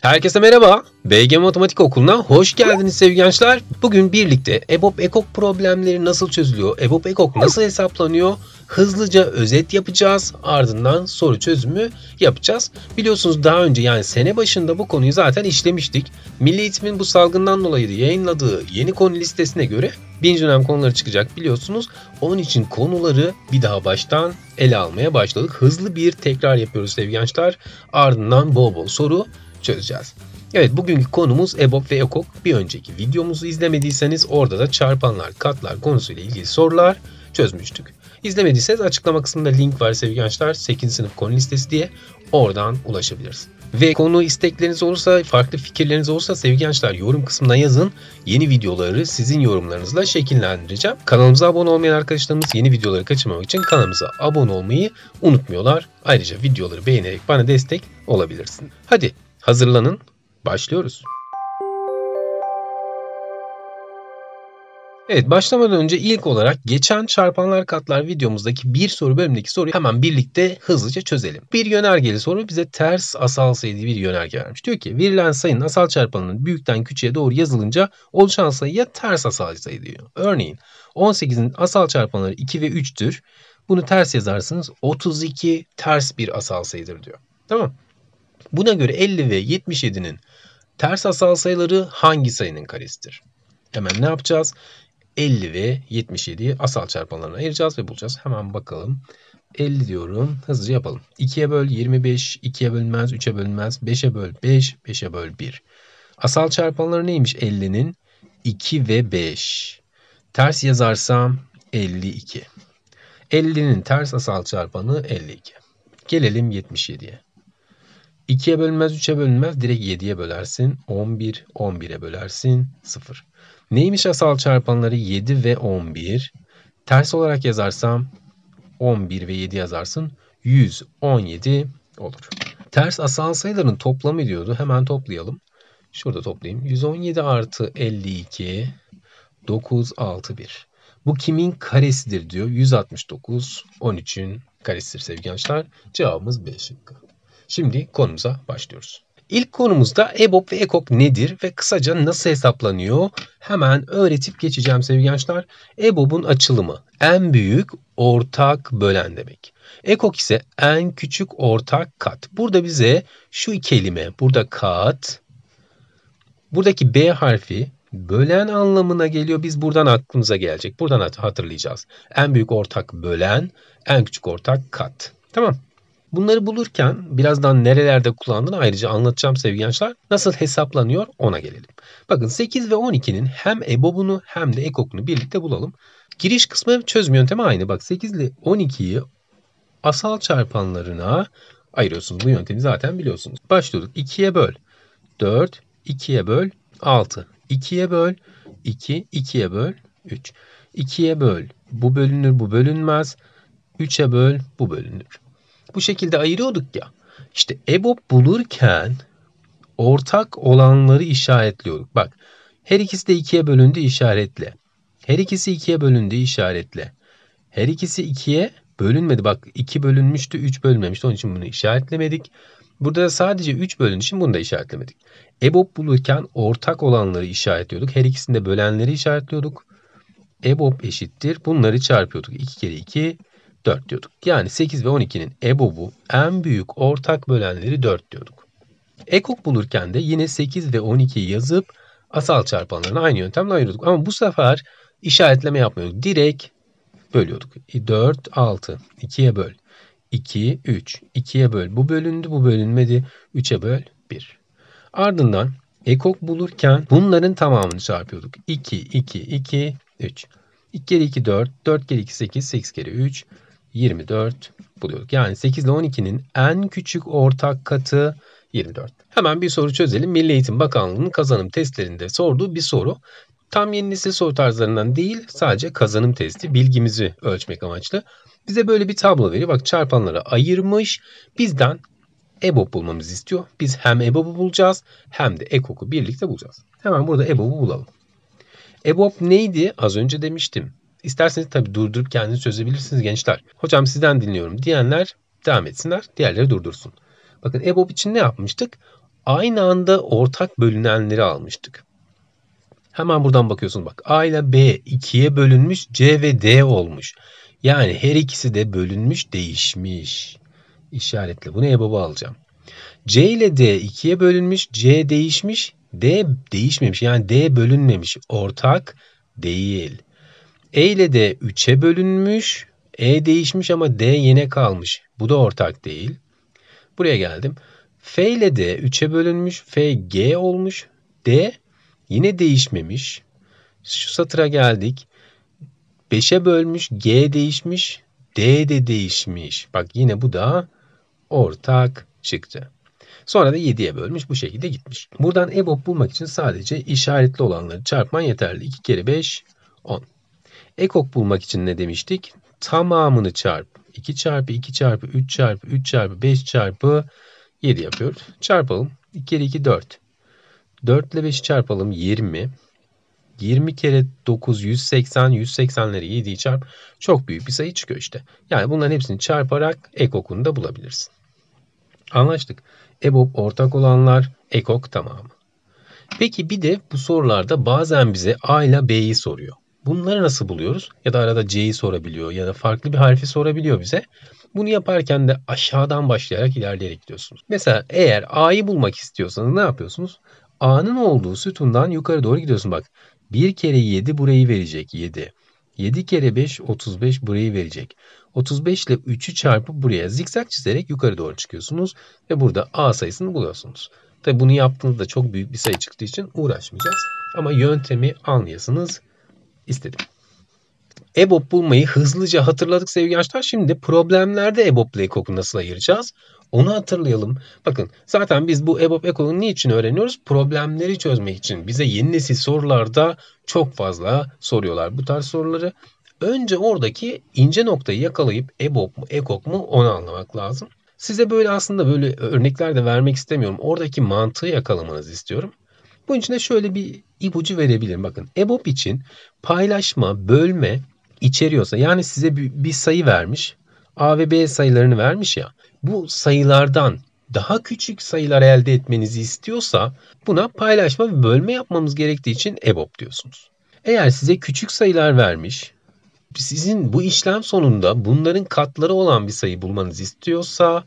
Herkese merhaba. BG Matematik Okulu'na hoş geldiniz sevgili gençler. Bugün birlikte EBOB EKOK problemleri nasıl çözülüyor, EBOB EKOK nasıl hesaplanıyor, hızlıca özet yapacağız. Ardından soru çözümü yapacağız. Biliyorsunuz daha önce yani sene başında bu konuyu zaten işlemiştik. Milli Eğitim'in bu salgından dolayı yayınladığı yeni konu listesine göre birinci dönem konuları çıkacak biliyorsunuz. Onun için konuları bir daha baştan ele almaya başladık. Hızlı bir tekrar yapıyoruz sevgili gençler. Ardından bol bol soru çözeceğiz. Evet bugünkü konumuz EBOB ve EKOK. Bir önceki videomuzu izlemediyseniz orada da çarpanlar, katlar konusuyla ilgili sorular çözmüştük. İzlemediyseniz açıklama kısmında link var sevgili gençler. 8. sınıf konu listesi diye oradan ulaşabilirsiniz. Ve konu istekleriniz olursa, farklı fikirleriniz olursa sevgili gençler yorum kısmına yazın. Yeni videoları sizin yorumlarınızla şekillendireceğim. Kanalımıza abone olmayan arkadaşlarımız yeni videoları kaçırmamak için kanalımıza abone olmayı unutmuyorlar. Ayrıca videoları beğenerek bana destek olabilirsin. Hadi Hazırlanın, başlıyoruz. Evet başlamadan önce ilk olarak geçen çarpanlar katlar videomuzdaki bir soru bölümündeki soruyu hemen birlikte hızlıca çözelim. Bir yönergeli soru bize ters asal sayılı bir yönerge vermiş. Diyor ki verilen sayının asal çarpanının büyükten küçüğe doğru yazılınca oluşan sayıya ters asal sayı diyor. Örneğin 18'in asal çarpanları 2 ve 3'tür. Bunu ters yazarsınız 32 ters bir asal sayıdır diyor. Tamam Buna göre 50 ve 77'nin ters asal sayıları hangi sayının karesidir? Hemen ne yapacağız? 50 ve 77'yi asal çarpanlarına ayıracağız ve bulacağız. Hemen bakalım. 50 diyorum. Hızlıca yapalım. 2'ye böl 25, 2'ye bölünmez, 3'e bölünmez, 5'e böl 5, 5'e böl 1. Asal çarpanları neymiş 50'nin? 2 ve 5. Ters yazarsam 52. 50'nin ters asal çarpanı 52. Gelelim 77'ye. 2'ye bölünmez 3'e bölünmez direkt 7'ye bölersin. 11, 11'e bölersin 0. Neymiş asal çarpanları 7 ve 11? Ters olarak yazarsam 11 ve 7 yazarsın. 117 olur. Ters asal sayıların toplamı diyordu. Hemen toplayalım. Şurada toplayayım. 117 artı 52 9 6 1. Bu kimin karesidir diyor. 169 13'ün karesidir sevgili gençler. Cevabımız B şıkkı. Şimdi konumuza başlıyoruz. İlk konumuzda EBOB ve EKOK nedir ve kısaca nasıl hesaplanıyor? Hemen öğretip geçeceğim sevgili gençler. EBOB'un açılımı en büyük ortak bölen demek. EKOK ise en küçük ortak kat. Burada bize şu kelime burada kat buradaki B harfi bölen anlamına geliyor. Biz buradan aklımıza gelecek. Buradan hatırlayacağız. En büyük ortak bölen, en küçük ortak kat. Tamam. Bunları bulurken birazdan nerelerde kullandığını ayrıca anlatacağım sevgili gençler. Nasıl hesaplanıyor ona gelelim. Bakın 8 ve 12'nin hem EBOB'unu hem de ekokunu birlikte bulalım. Giriş kısmı çözüm yöntemi aynı. Bak 8 ile 12'yi asal çarpanlarına ayırıyorsunuz. Bu yöntemi zaten biliyorsunuz. Başlıyorduk. 2'ye böl. 4, 2'ye böl. 6. 2'ye böl. 2, 2'ye böl. 3. 2'ye böl. Bu bölünür, bu bölünmez. 3'e böl, bu bölünür bu şekilde ayırıyorduk ya. İşte EBOB bulurken ortak olanları işaretliyorduk. Bak her ikisi de ikiye bölündü işaretle. Her ikisi ikiye bölündü işaretle. Her ikisi ikiye bölünmedi. Bak 2 bölünmüştü 3 bölünmemişti. Onun için bunu işaretlemedik. Burada da sadece 3 bölündüğü için bunu da işaretlemedik. EBOB bulurken ortak olanları işaretliyorduk. Her ikisinde bölenleri işaretliyorduk. EBOB eşittir. Bunları çarpıyorduk. 2 kere 2 4 diyorduk. Yani 8 ve 12'nin EBOB'u en büyük ortak bölenleri 4 diyorduk. EKOK bulurken de yine 8 ve 12'yi yazıp asal çarpanlarını aynı yöntemle ayırıyorduk. Ama bu sefer işaretleme yapmıyorduk. Direkt bölüyorduk. 4, 6, 2'ye böl. 2, 3, 2'ye böl. Bu bölündü, bu bölünmedi. 3'e böl, 1. Ardından ekok bulurken bunların tamamını çarpıyorduk. 2, 2, 2, 3. 2 kere 2, 4. 4 kere 2, 8. 8 kere 3. 24 buluyorduk. Yani 8 ile 12'nin en küçük ortak katı 24. Hemen bir soru çözelim. Milli Eğitim Bakanlığı'nın kazanım testlerinde sorduğu bir soru. Tam yeni yenilisi soru tarzlarından değil sadece kazanım testi bilgimizi ölçmek amaçlı. Bize böyle bir tablo veriyor. Bak çarpanlara ayırmış. Bizden EBOB bulmamızı istiyor. Biz hem EBOB'u bulacağız hem de EKOK'u birlikte bulacağız. Hemen burada EBOB'u bulalım. EBOB neydi? Az önce demiştim. İsterseniz tabii durdurup kendinizi çözebilirsiniz gençler. Hocam sizden dinliyorum diyenler devam etsinler. Diğerleri durdursun. Bakın EBOB için ne yapmıştık? Aynı anda ortak bölünenleri almıştık. Hemen buradan bakıyorsun bak. A ile B ikiye bölünmüş C ve D olmuş. Yani her ikisi de bölünmüş değişmiş. İşaretle bunu EBOB'a alacağım. C ile D ikiye bölünmüş. C değişmiş. D değişmemiş. Yani D bölünmemiş. Ortak değil. E ile D 3'e bölünmüş. E değişmiş ama D yine kalmış. Bu da ortak değil. Buraya geldim. F ile D 3'e bölünmüş. F G olmuş. D yine değişmemiş. Şu satıra geldik. 5'e bölmüş. G değişmiş. D de değişmiş. Bak yine bu da ortak çıktı. Sonra da 7'ye bölmüş bu şekilde gitmiş. Buradan EBOB bulmak için sadece işaretli olanları çarpman yeterli. 2 kere 5 10. Ekok bulmak için ne demiştik? Tamamını çarp. 2 çarpı 2 çarpı 3 çarpı 3 çarpı 5 çarpı 7 yapıyoruz. Çarpalım. 2 kere 2 4. 4 ile 5 çarpalım 20. 20 kere 9 180 180'leri 7'yi çarp. Çok büyük bir sayı çıkıyor işte. Yani bunların hepsini çarparak ekokunu da bulabilirsin. Anlaştık. EBOB ortak olanlar ekok tamamı. Peki bir de bu sorularda bazen bize A ile B'yi soruyor. Bunları nasıl buluyoruz? Ya da arada C'yi sorabiliyor ya da farklı bir harfi sorabiliyor bize. Bunu yaparken de aşağıdan başlayarak ilerleyerek gidiyorsunuz. Mesela eğer A'yı bulmak istiyorsanız ne yapıyorsunuz? A'nın olduğu sütundan yukarı doğru gidiyorsun. Bak bir kere 7 burayı verecek 7. 7 kere 5 35 burayı verecek. 35 ile 3'ü çarpıp buraya zikzak çizerek yukarı doğru çıkıyorsunuz ve burada A sayısını buluyorsunuz. Tabi bunu yaptığınızda çok büyük bir sayı çıktığı için uğraşmayacağız. Ama yöntemi anlayasınız istedim. EBOB bulmayı hızlıca hatırladık sevgili gençler. Şimdi problemlerde EBOB ile EKOK'u nasıl ayıracağız? Onu hatırlayalım. Bakın zaten biz bu EBOB EKOK'u niçin öğreniyoruz? Problemleri çözmek için. Bize yeni nesil sorularda çok fazla soruyorlar bu tarz soruları. Önce oradaki ince noktayı yakalayıp EBOB mu EKOK mu onu anlamak lazım. Size böyle aslında böyle örnekler de vermek istemiyorum. Oradaki mantığı yakalamanızı istiyorum. Bunun için de şöyle bir ipucu verebilirim. Bakın EBOB için paylaşma, bölme içeriyorsa yani size bir sayı vermiş. A ve B sayılarını vermiş ya. Bu sayılardan daha küçük sayılar elde etmenizi istiyorsa buna paylaşma ve bölme yapmamız gerektiği için EBOB diyorsunuz. Eğer size küçük sayılar vermiş, sizin bu işlem sonunda bunların katları olan bir sayı bulmanız istiyorsa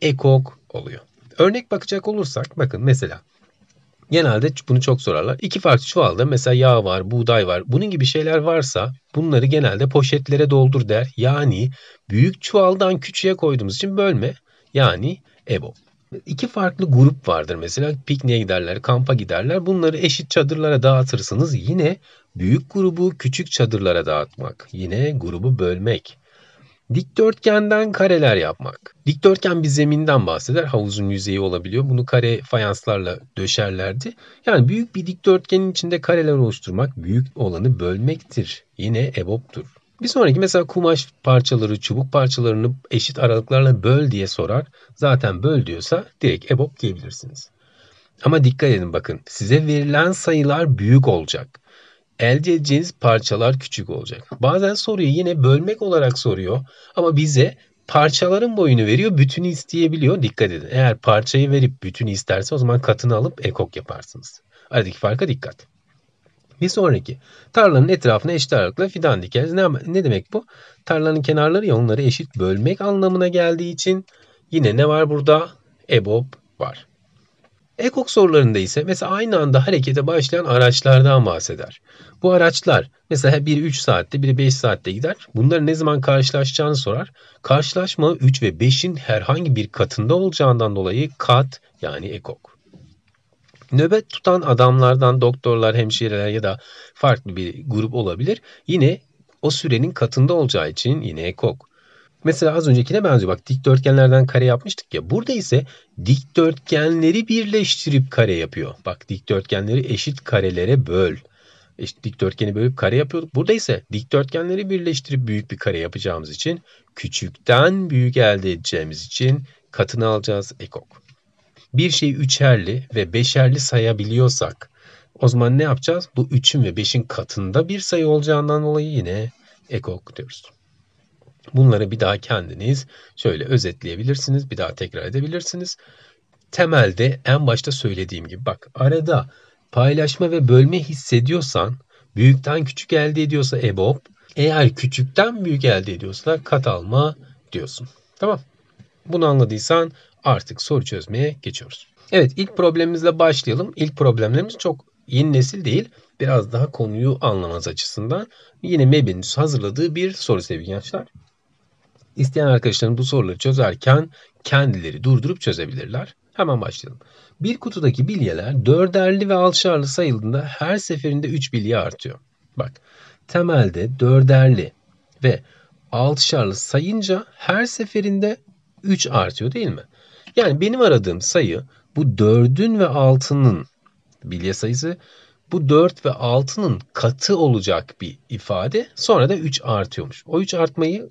EKOK oluyor. Örnek bakacak olursak bakın mesela Genelde bunu çok sorarlar. İki farklı çuvalda mesela yağ var, buğday var. Bunun gibi şeyler varsa bunları genelde poşetlere doldur der. Yani büyük çuvaldan küçüğe koyduğumuz için bölme. Yani EBO. İki farklı grup vardır mesela pikniğe giderler, kampa giderler. Bunları eşit çadırlara dağıtırsınız. Yine büyük grubu küçük çadırlara dağıtmak. Yine grubu bölmek. Dikdörtgenden kareler yapmak. Dikdörtgen bir zeminden bahseder. Havuzun yüzeyi olabiliyor. Bunu kare fayanslarla döşerlerdi. Yani büyük bir dikdörtgenin içinde kareler oluşturmak büyük olanı bölmektir. Yine eboptur. Bir sonraki mesela kumaş parçaları, çubuk parçalarını eşit aralıklarla böl diye sorar. Zaten böl diyorsa direkt ebop diyebilirsiniz. Ama dikkat edin bakın size verilen sayılar büyük olacak elde edeceğiniz parçalar küçük olacak. Bazen soruyu yine bölmek olarak soruyor ama bize parçaların boyunu veriyor, bütünü isteyebiliyor. Dikkat edin. Eğer parçayı verip bütünü isterse o zaman katını alıp ekok yaparsınız. Aradaki farka dikkat. Bir sonraki. Tarlanın etrafına eşit ağırlıkla fidan dikeriz. Ne, ne demek bu? Tarlanın kenarları ya onları eşit bölmek anlamına geldiği için yine ne var burada? EBOB var. Ekok sorularında ise mesela aynı anda harekete başlayan araçlardan bahseder. Bu araçlar mesela biri 3 saatte biri 5 saatte gider. Bunları ne zaman karşılaşacağını sorar. Karşılaşma 3 ve 5'in herhangi bir katında olacağından dolayı kat yani ekok. Nöbet tutan adamlardan doktorlar, hemşireler ya da farklı bir grup olabilir. Yine o sürenin katında olacağı için yine ekok. Mesela az öncekine benziyor. Bak dikdörtgenlerden kare yapmıştık ya. Burada ise dikdörtgenleri birleştirip kare yapıyor. Bak dikdörtgenleri eşit karelere böl. İşte dikdörtgeni bölüp kare yapıyorduk. Burada ise dikdörtgenleri birleştirip büyük bir kare yapacağımız için küçükten büyük elde edeceğimiz için katını alacağız ekok. Bir şeyi üçerli ve beşerli sayabiliyorsak o zaman ne yapacağız? Bu üçün ve beşin katında bir sayı olacağından dolayı yine ekok diyoruz. Bunları bir daha kendiniz şöyle özetleyebilirsiniz, bir daha tekrar edebilirsiniz. Temelde en başta söylediğim gibi bak arada paylaşma ve bölme hissediyorsan, büyükten küçük elde ediyorsa EBOB, eğer küçükten büyük elde ediyorsa kat alma diyorsun. Tamam. Bunu anladıysan artık soru çözmeye geçiyoruz. Evet ilk problemimizle başlayalım. İlk problemlerimiz çok yeni nesil değil. Biraz daha konuyu anlamaz açısından yine MEB'in hazırladığı bir soru sevgili gençler. İsteyen arkadaşlarım bu soruları çözerken kendileri durdurup çözebilirler. Hemen başlayalım. Bir kutudaki bilyeler dörderli ve alçarlı sayıldığında her seferinde 3 bilye artıyor. Bak temelde dörderli ve altışarlı sayınca her seferinde 3 artıyor değil mi? Yani benim aradığım sayı bu 4'ün ve 6'nın bilye sayısı bu 4 ve 6'nın katı olacak bir ifade. Sonra da 3 artıyormuş. O 3 artmayı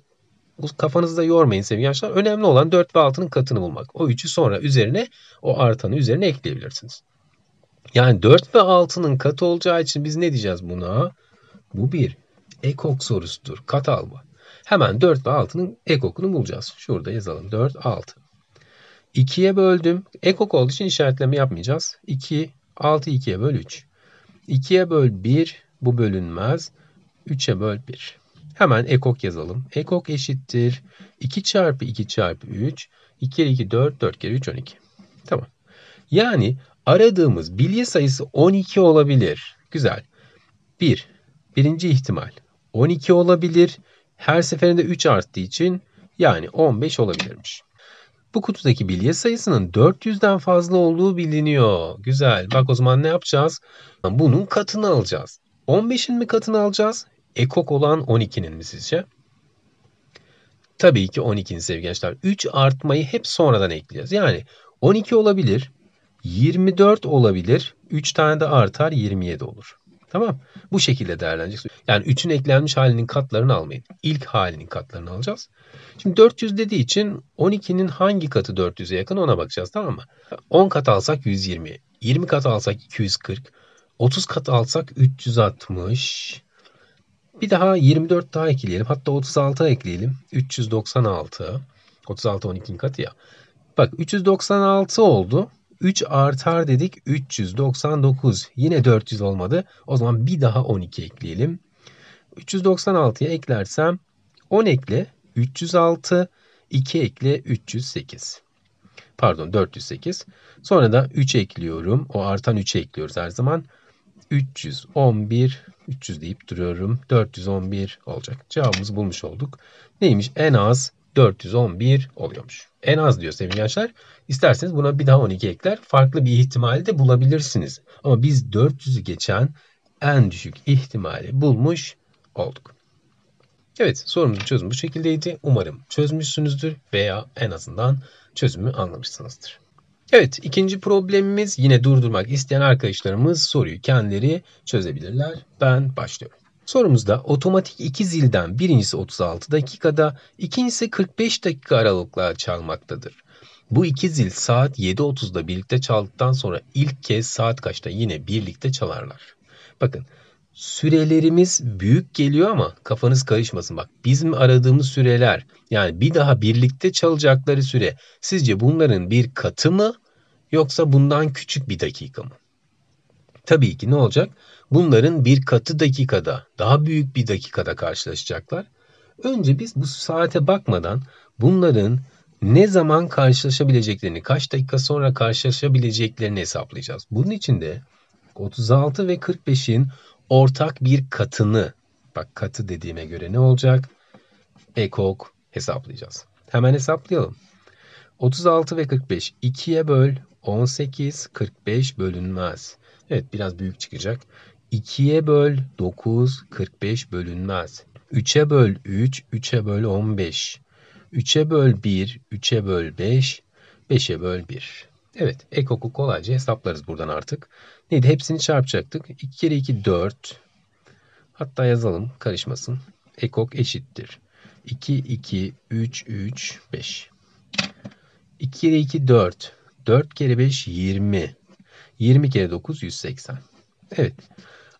kafanızda yormayın sevgili gençler. Önemli olan 4 ve 6'nın katını bulmak. O 3'ü sonra üzerine o artanı üzerine ekleyebilirsiniz. Yani 4 ve 6'nın katı olacağı için biz ne diyeceğiz buna? Bu bir ekok sorusudur. Kat alma. Hemen 4 ve 6'nın ekokunu bulacağız. Şurada yazalım. 4, 6. 2'ye böldüm. Ekok olduğu için işaretleme yapmayacağız. 2, 6, 2'ye böl 3. 2'ye böl 1. Bu bölünmez. 3'e böl 1. Hemen ekok yazalım. Ekok eşittir 2 çarpı 2 çarpı 3. 2 kere 2 4, 4 kere 3 12. Tamam. Yani aradığımız bilye sayısı 12 olabilir. Güzel. 1. birinci ihtimal. 12 olabilir. Her seferinde 3 arttığı için yani 15 olabilirmiş. Bu kutudaki bilye sayısının 400'den fazla olduğu biliniyor. Güzel. Bak o zaman ne yapacağız? Bunun katını alacağız. 15'in mi katını alacağız ekok olan 12'nin mi sizce? Tabii ki 12'nin sevgili gençler. 3 artmayı hep sonradan ekleyeceğiz. Yani 12 olabilir, 24 olabilir, 3 tane de artar 27 olur. Tamam Bu şekilde değerlenecek. Yani 3'ün eklenmiş halinin katlarını almayın. İlk halinin katlarını alacağız. Şimdi 400 dediği için 12'nin hangi katı 400'e yakın ona bakacağız tamam mı? 10 kat alsak 120, 20 kat alsak 240, 30 kat alsak 360, bir daha 24 daha ekleyelim. Hatta 36 ekleyelim. 396. 36 12'nin katı ya. Bak 396 oldu. 3 artar dedik 399. Yine 400 olmadı. O zaman bir daha 12 ekleyelim. 396'ya eklersem 10 ekle 306, 2 ekle 308. Pardon 408. Sonra da 3 ekliyorum. O artan 3'e ekliyoruz her zaman. 311 300 deyip duruyorum. 411 olacak. Cevabımızı bulmuş olduk. Neymiş? En az 411 oluyormuş. En az diyor sevgili gençler. İsterseniz buna bir daha 12 ekler. Farklı bir ihtimali de bulabilirsiniz. Ama biz 400'ü geçen en düşük ihtimali bulmuş olduk. Evet sorumuzun çözümü bu şekildeydi. Umarım çözmüşsünüzdür veya en azından çözümü anlamışsınızdır. Evet, ikinci problemimiz yine durdurmak isteyen arkadaşlarımız soruyu kendileri çözebilirler. Ben başlıyorum. Sorumuzda otomatik iki zilden birincisi 36 dakikada, ikincisi 45 dakika aralıkla çalmaktadır. Bu iki zil saat 7.30'da birlikte çaldıktan sonra ilk kez saat kaçta yine birlikte çalarlar. Bakın sürelerimiz büyük geliyor ama kafanız karışmasın. Bak bizim aradığımız süreler yani bir daha birlikte çalacakları süre sizce bunların bir katı mı yoksa bundan küçük bir dakika mı? Tabii ki ne olacak? Bunların bir katı dakikada, daha büyük bir dakikada karşılaşacaklar. Önce biz bu saate bakmadan bunların ne zaman karşılaşabileceklerini, kaç dakika sonra karşılaşabileceklerini hesaplayacağız. Bunun için de 36 ve 45'in ortak bir katını bak katı dediğime göre ne olacak? Ekok hesaplayacağız. Hemen hesaplayalım. 36 ve 45 2'ye böl 18 45 bölünmez. Evet biraz büyük çıkacak. 2'ye böl 9 45 bölünmez. 3'e böl 3 3'e böl 15. 3'e böl 1 3'e böl 5 5'e böl 1. Evet ekoku kolayca hesaplarız buradan artık. Neydi? Hepsini çarpacaktık. 2 kere 2 4. Hatta yazalım karışmasın. Ekok eşittir. 2, 2, 3, 3, 5. 2 kere 2 4. 4 kere 5 20. 20 kere 9 180. Evet.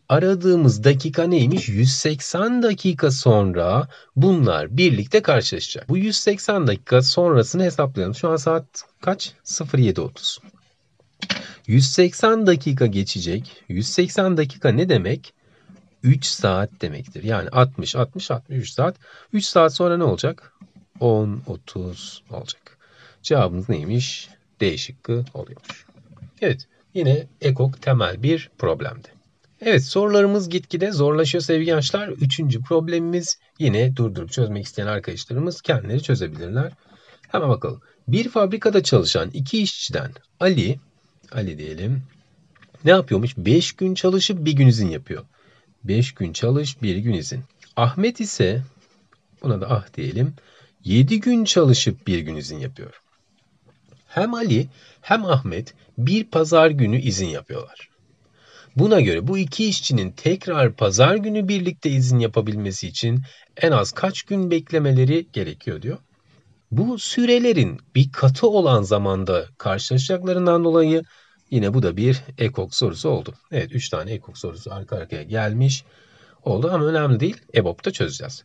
Aradığımız dakika neymiş? 180 dakika sonra bunlar birlikte karşılaşacak. Bu 180 dakika sonrasını hesaplayalım. Şu an saat kaç? 07.30. 180 dakika geçecek. 180 dakika ne demek? 3 saat demektir. Yani 60, 60, 63 saat. 3 saat sonra ne olacak? 10, 30 olacak. Cevabımız neymiş? D şıkkı oluyormuş. Evet yine ekok temel bir problemdi. Evet sorularımız gitgide zorlaşıyor sevgili gençler. Üçüncü problemimiz yine durdurup çözmek isteyen arkadaşlarımız kendileri çözebilirler. Hemen bakalım. Bir fabrikada çalışan iki işçiden Ali Ali diyelim. Ne yapıyormuş? 5 gün çalışıp bir gün izin yapıyor. 5 gün çalış, bir gün izin. Ahmet ise buna da ah diyelim. 7 gün çalışıp bir gün izin yapıyor. Hem Ali hem Ahmet bir pazar günü izin yapıyorlar. Buna göre bu iki işçinin tekrar pazar günü birlikte izin yapabilmesi için en az kaç gün beklemeleri gerekiyor diyor. Bu sürelerin bir katı olan zamanda karşılaşacaklarından dolayı yine bu da bir ekok sorusu oldu. Evet 3 tane ekok sorusu arka arkaya gelmiş oldu ama önemli değil. EBOB'da çözeceğiz.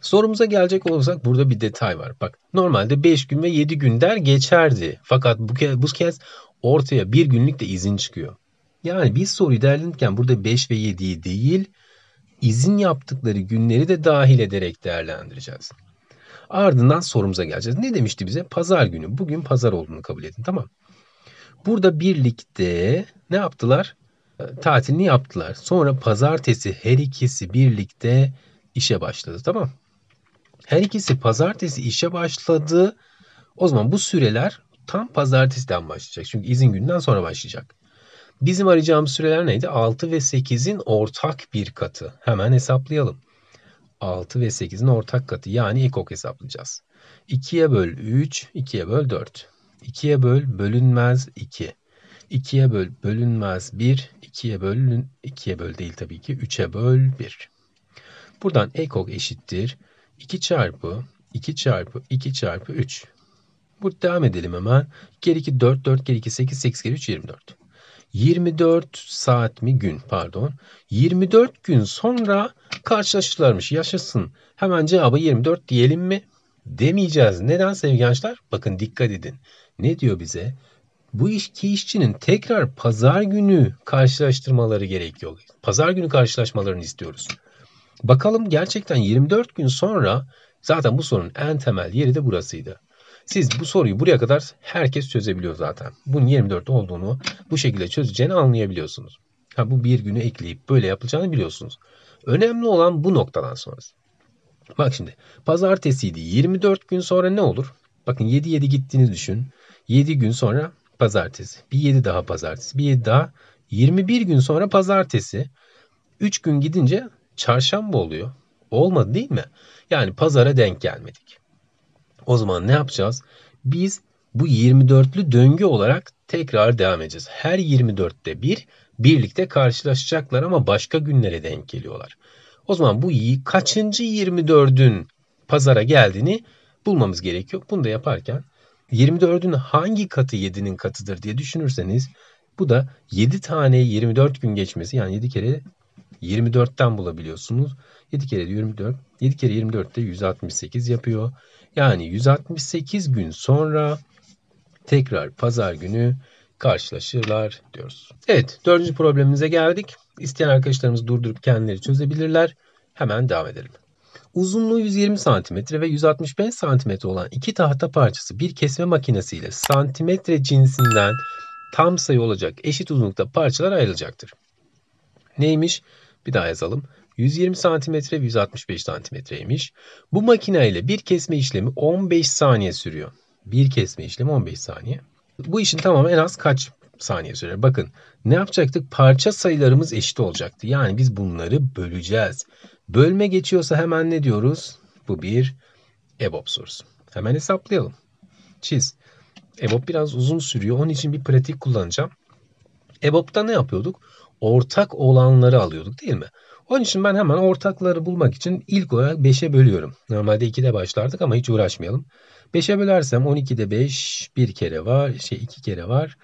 Sorumuza gelecek olursak burada bir detay var. Bak normalde 5 gün ve 7 gün der geçerdi. Fakat bu kez, bu kez ortaya bir günlük de izin çıkıyor. Yani biz soruyu değerlendirirken burada 5 ve 7'yi değil izin yaptıkları günleri de dahil ederek değerlendireceğiz. Ardından sorumuza geleceğiz. Ne demişti bize? Pazar günü. Bugün pazar olduğunu kabul edin. Tamam. Burada birlikte ne yaptılar? E, tatilini yaptılar. Sonra pazartesi her ikisi birlikte işe başladı. Tamam. Her ikisi pazartesi işe başladı. O zaman bu süreler tam pazartesiden başlayacak. Çünkü izin günden sonra başlayacak. Bizim arayacağımız süreler neydi? 6 ve 8'in ortak bir katı. Hemen hesaplayalım. 6 ve 8'in ortak katı yani ekok hesaplayacağız. 2'ye böl 3, 2'ye böl 4. 2'ye böl bölünmez 2. 2'ye böl bölünmez 1, 2'ye bölün 2'ye böl değil tabii ki 3'e böl 1. Buradan ekok eşittir 2 çarpı 2 çarpı 2 çarpı 3. Bu devam edelim hemen. Geri 2 4 4 geri 2 8 8 geri 3 24. 24 saat mi gün pardon. 24 gün sonra karşılaştılarmış. Yaşasın. Hemen cevabı 24 diyelim mi? Demeyeceğiz. Neden sevgili gençler? Bakın dikkat edin. Ne diyor bize? Bu iki işçinin tekrar pazar günü karşılaştırmaları gerekiyor. Pazar günü karşılaşmalarını istiyoruz. Bakalım gerçekten 24 gün sonra zaten bu sorunun en temel yeri de burasıydı. Siz bu soruyu buraya kadar herkes çözebiliyor zaten. Bunun 24 olduğunu bu şekilde çözeceğini anlayabiliyorsunuz. Ha, bu bir günü ekleyip böyle yapılacağını biliyorsunuz. Önemli olan bu noktadan sonrası. Bak şimdi pazartesiydi 24 gün sonra ne olur? Bakın 7 7 gittiğinizi düşün. 7 gün sonra pazartesi. Bir 7 daha pazartesi. Bir 7 daha 21 gün sonra pazartesi. 3 gün gidince çarşamba oluyor. Olmadı değil mi? Yani pazara denk gelmedik. O zaman ne yapacağız? Biz bu 24'lü döngü olarak tekrar devam edeceğiz. Her 24'te bir birlikte karşılaşacaklar ama başka günlere denk geliyorlar. O zaman bu kaçıncı 24'ün pazara geldiğini bulmamız gerekiyor. Bunu da yaparken 24'ün hangi katı 7'nin katıdır diye düşünürseniz bu da 7 tane 24 gün geçmesi yani 7 kere 24'ten bulabiliyorsunuz. 7 kere 24, 7 kere 24 de 168 yapıyor. Yani 168 gün sonra tekrar pazar günü karşılaşırlar diyoruz. Evet dördüncü problemimize geldik. İsteyen arkadaşlarımız durdurup kendileri çözebilirler. Hemen devam edelim. Uzunluğu 120 cm ve 165 cm olan iki tahta parçası bir kesme makinesiyle santimetre cinsinden tam sayı olacak eşit uzunlukta parçalar ayrılacaktır. Neymiş? Bir daha yazalım. 120 cm ve 165 cm'ymiş. Bu makineyle bir kesme işlemi 15 saniye sürüyor. Bir kesme işlemi 15 saniye. Bu işin tamamı en az kaç saniye sürer? Bakın ne yapacaktık? Parça sayılarımız eşit olacaktı. Yani biz bunları böleceğiz. Bölme geçiyorsa hemen ne diyoruz? Bu bir EBOB sorusu. Hemen hesaplayalım. Çiz. EBOB biraz uzun sürüyor. Onun için bir pratik kullanacağım. EBOB'da ne yapıyorduk? Ortak olanları alıyorduk değil mi? Onun için ben hemen ortakları bulmak için ilk olarak 5'e bölüyorum. Normalde 2'de başlardık ama hiç uğraşmayalım. 5'e bölersem 12'de 5 bir kere var, şey 2 kere var.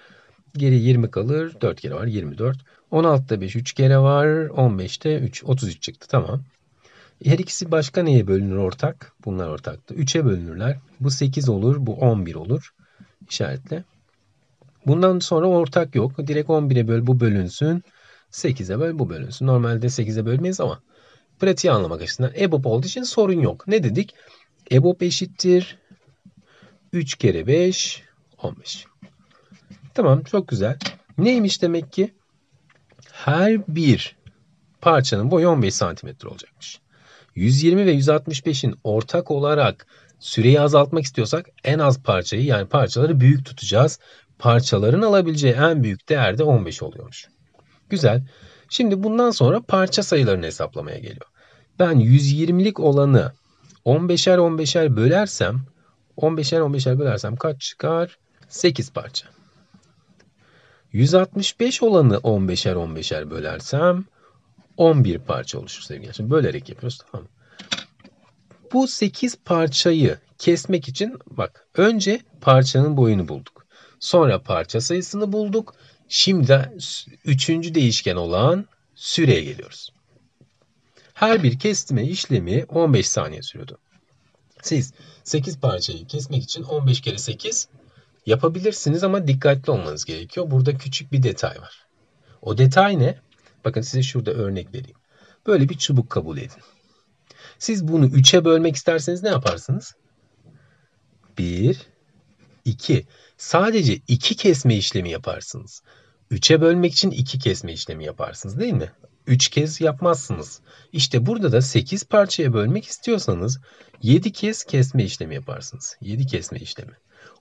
Geri 20 kalır, 4 kere var, 24. 16'da 5 3 kere var, 15'te 3, 33 çıktı tamam. Her ikisi başka neye bölünür ortak? Bunlar ortaktı. 3'e bölünürler. Bu 8 olur, bu 11 olur. İşaretle. Bundan sonra ortak yok. Direkt 11'e böl bu bölünsün. 8'e böl bu bölünsün. Normalde 8'e bölmeyiz ama pratiği anlamak açısından EBOB olduğu için sorun yok. Ne dedik? EBOB eşittir 3 kere 5 15. Tamam çok güzel. Neymiş demek ki? Her bir parçanın boyu 15 santimetre olacakmış. 120 ve 165'in ortak olarak süreyi azaltmak istiyorsak en az parçayı yani parçaları büyük tutacağız. Parçaların alabileceği en büyük değer de 15 oluyormuş. Güzel. Şimdi bundan sonra parça sayılarını hesaplamaya geliyor. Ben 120'lik olanı 15'er 15'er bölersem 15'er 15'er bölersem kaç çıkar? 8 parça. 165 olanı 15'er 15'er bölersem 11 parça oluşur sevgili Şimdi bölerek yapıyoruz tamam mı? Bu 8 parçayı kesmek için bak önce parçanın boyunu bulduk. Sonra parça sayısını bulduk. Şimdi üçüncü değişken olan süreye geliyoruz. Her bir kesme işlemi 15 saniye sürüyordu. Siz 8 parçayı kesmek için 15 kere 8 yapabilirsiniz ama dikkatli olmanız gerekiyor. Burada küçük bir detay var. O detay ne? Bakın size şurada örnek vereyim. Böyle bir çubuk kabul edin. Siz bunu 3'e bölmek isterseniz ne yaparsınız? 1, 2. Sadece 2 kesme işlemi yaparsınız. 3'e bölmek için 2 kesme işlemi yaparsınız değil mi? 3 kez yapmazsınız. İşte burada da 8 parçaya bölmek istiyorsanız 7 kez kesme işlemi yaparsınız. 7 kesme işlemi.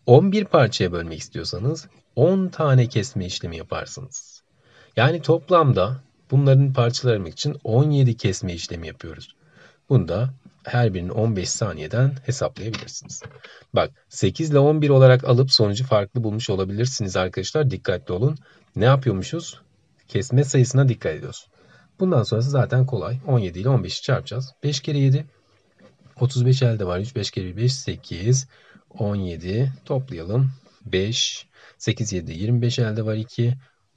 11 parçaya bölmek istiyorsanız 10 tane kesme işlemi yaparsınız. Yani toplamda bunların parçalarını için 17 kesme işlemi yapıyoruz. Bunda her birini 15 saniyeden hesaplayabilirsiniz. Bak 8 ile 11 olarak alıp sonucu farklı bulmuş olabilirsiniz arkadaşlar. Dikkatli olun. Ne yapıyormuşuz? Kesme sayısına dikkat ediyoruz. Bundan sonrası zaten kolay. 17 ile 15'i çarpacağız. 5 kere 7 35 elde var. 3 5 kere 1 5 8 17 toplayalım. 5 8 7 25 elde var 2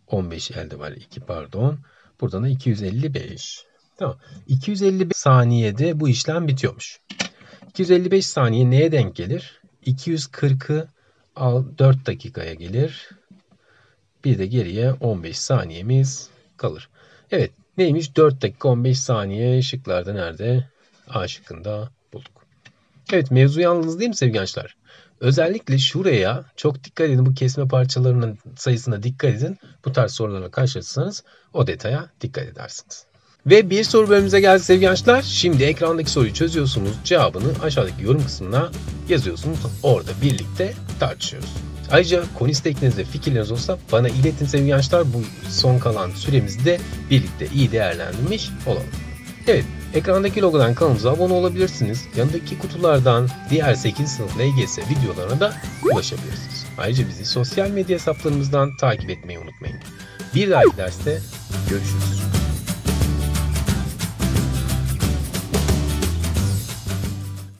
15 elde var 2 pardon. Buradan da 255. Tamam. 255 saniyede bu işlem bitiyormuş. 255 saniye neye denk gelir? 240'ı 4 dakikaya gelir. Bir de geriye 15 saniyemiz kalır. Evet neymiş? 4 dakika 15 saniye şıklarda nerede? A şıkkında bulduk. Evet mevzu yalnız değil mi sevgili gençler? Özellikle şuraya çok dikkat edin. Bu kesme parçalarının sayısına dikkat edin. Bu tarz sorularla karşılaşırsanız o detaya dikkat edersiniz. Ve bir soru bölümümüze geldik sevgili gençler. Şimdi ekrandaki soruyu çözüyorsunuz. Cevabını aşağıdaki yorum kısmına yazıyorsunuz. Orada birlikte tartışıyoruz. Ayrıca konu istekleriniz fikirleriniz olsa bana iletin sevgili gençler. Bu son kalan süremizde birlikte iyi değerlendirmiş olalım. Evet, ekrandaki logodan kanalımıza abone olabilirsiniz. Yanındaki kutulardan diğer 8 sınıf LGS videolarına da ulaşabilirsiniz. Ayrıca bizi sosyal medya hesaplarımızdan takip etmeyi unutmayın. Bir dahaki derste görüşürüz.